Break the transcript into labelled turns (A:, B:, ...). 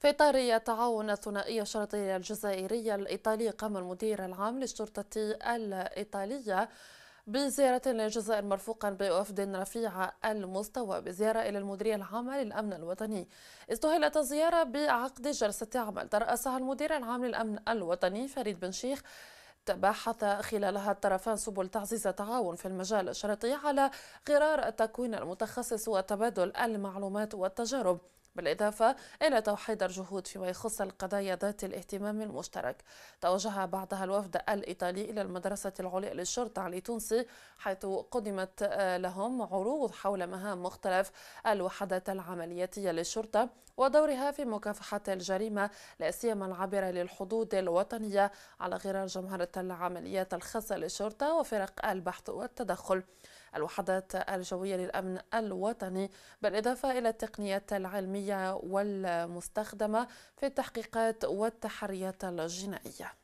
A: في إطار تعاون ثنائي الشرطي الجزائري الإيطالي قام المدير العام للشرطة الإيطالية بزيارة للجزائر مرفوقا بوفد رفيع المستوى بزيارة إلى المديرية العامة للأمن الوطني استهلت الزيارة بعقد جلسة عمل ترأسها المدير العام للأمن الوطني فريد بن شيخ تباحث خلالها الطرفان سبل تعزيز التعاون في المجال الشرطي على غرار التكوين المتخصص وتبادل المعلومات والتجارب بالإضافة إلى توحيد الجهود فيما يخص القضايا ذات الاهتمام المشترك توجه بعدها الوفد الإيطالي إلى المدرسة العليا للشرطة لتونس حيث قدمت آه، لهم عروض حول مهام مختلف الوحدات العملياتية للشرطة ودورها في مكافحة الجريمة لا سيما العابرة للحدود الوطنية على غرار جمهرة العمليات الخاصة للشرطة وفرق البحث والتدخل الوحدات الجوية للأمن الوطني بالإضافة إلى التقنيات العلمية العالمية والمستخدمة في التحقيقات والتحريات الجنائية